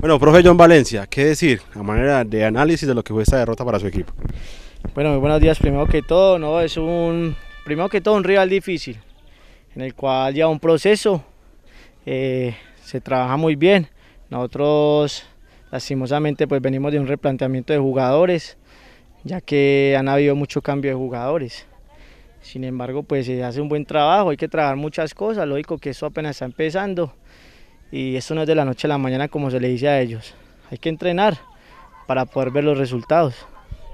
Bueno, profe John Valencia, ¿qué decir a manera de análisis de lo que fue esta derrota para su equipo? Bueno, muy buenos días. Primero que todo, no es un primero que todo un rival difícil, en el cual ya un proceso eh, se trabaja muy bien. Nosotros lastimosamente pues venimos de un replanteamiento de jugadores, ya que han habido mucho cambio de jugadores. Sin embargo, pues se hace un buen trabajo, hay que trabajar muchas cosas, lógico que eso apenas está empezando y esto no es de la noche a la mañana como se le dice a ellos. Hay que entrenar para poder ver los resultados.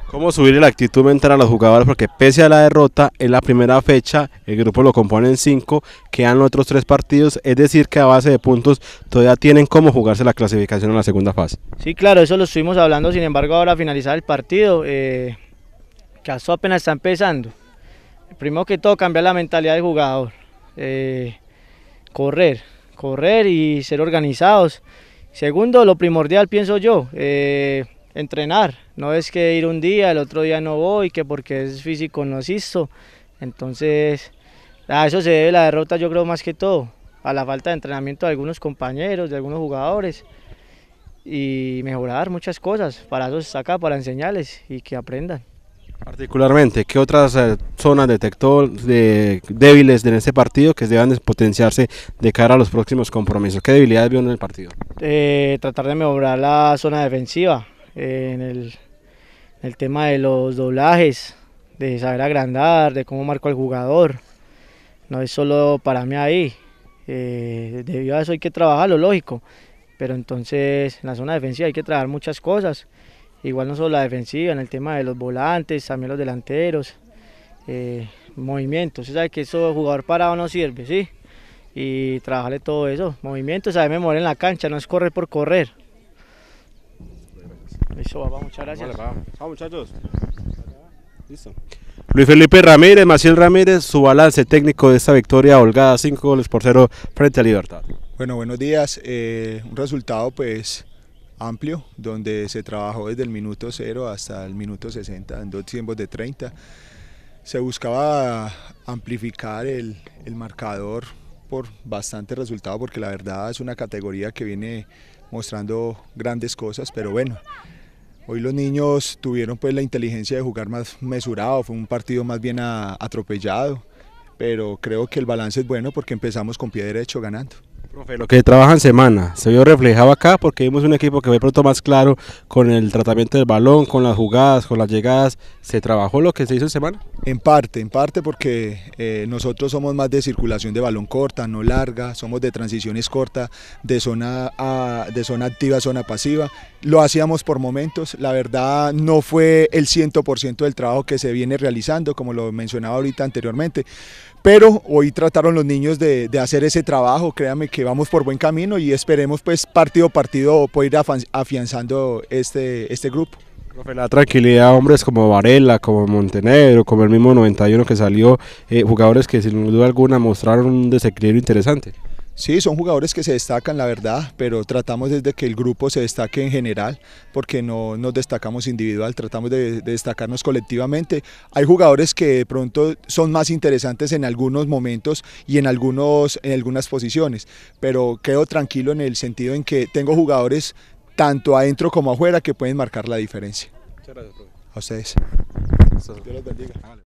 ¿Cómo subir la actitud mental a los jugadores? Porque pese a la derrota, en la primera fecha el grupo lo compone componen cinco, quedan otros tres partidos, es decir que a base de puntos todavía tienen cómo jugarse la clasificación en la segunda fase. Sí, claro, eso lo estuvimos hablando, sin embargo ahora finalizar el partido, eh, que apenas está empezando. Primero que todo cambiar la mentalidad del jugador, eh, correr, correr y ser organizados. Segundo, lo primordial pienso yo, eh, entrenar. No es que ir un día, el otro día no voy, que porque es físico no asisto. Entonces, a eso se debe la derrota yo creo más que todo, a la falta de entrenamiento de algunos compañeros, de algunos jugadores y mejorar muchas cosas. Para eso está acá, para enseñarles y que aprendan. Particularmente, ¿qué otras eh, zonas detectó de, débiles en este partido que deban potenciarse de cara a los próximos compromisos? ¿Qué debilidades vio en el partido? Eh, tratar de mejorar la zona defensiva, eh, en, el, tema de los doblajes, de saber agrandar, de cómo marco al jugador. No es solo para mí ahí. debido a eso hay que trabajar lo lógico. Pero entonces en la zona defensiva hay que trabajar muchas cosas igual no solo la defensiva, en el tema de los volantes, también los delanteros, eh, movimientos, usted sabe que eso jugador parado no sirve, ¿sí? Y trabajarle todo eso, movimientos, saber memoria en la cancha, no es correr por correr. Eso, papá, muchas gracias. muchachos. Listo. Luis Felipe Ramírez, Maciel Ramírez, su balance técnico de esta victoria holgada, 5 goles por 0 frente a Libertad. Bueno, buenos días. Eh, un resultado, pues, amplio donde se trabajó desde el minuto 0 hasta el minuto 60 en dos tiempos de 30. Se buscaba amplificar el, marcador por bastante resultado porque la verdad es una categoría que viene mostrando grandes cosas, pero bueno, Hoy los niños tuvieron pues la inteligencia de jugar más mesurado, fue un partido más bien atropellado, pero creo que el balance es bueno porque empezamos con pie derecho ganando lo que en semana se vio reflejado acá porque vimos un equipo que fue pronto más claro con el tratamiento del balón, con las jugadas, con las llegadas. ¿Se trabajó lo que se hizo en semana? En parte, en parte porque eh, nosotros somos más de circulación de balón corta, no larga, somos de transiciones cortas, de zona, a, de zona activa, zona pasiva. Lo hacíamos por momentos, la verdad no fue el 100% del trabajo que se viene realizando, como lo mencionaba ahorita anteriormente, pero hoy trataron los niños de, hacer ese trabajo, créanme que vamos por buen camino y esperemos pues partido a partido poder ir afianzando este, este grupo la tranquilidad, hombres como Varela, como Montenegro, como el mismo 91 que salió, eh, jugadores que sin duda alguna mostraron un desequilibrio interesante. Sí, son jugadores que se destacan, la verdad, pero tratamos desde que el grupo se destaque en general, porque no nos destacamos individual, tratamos de, de, destacarnos colectivamente. Hay jugadores que de pronto son más interesantes en algunos momentos y en, algunos, en algunas posiciones, pero quedo tranquilo en el sentido en que tengo jugadores tanto adentro como afuera, que pueden marcar la diferencia. Muchas gracias, profe. A ustedes. Dios los bendiga.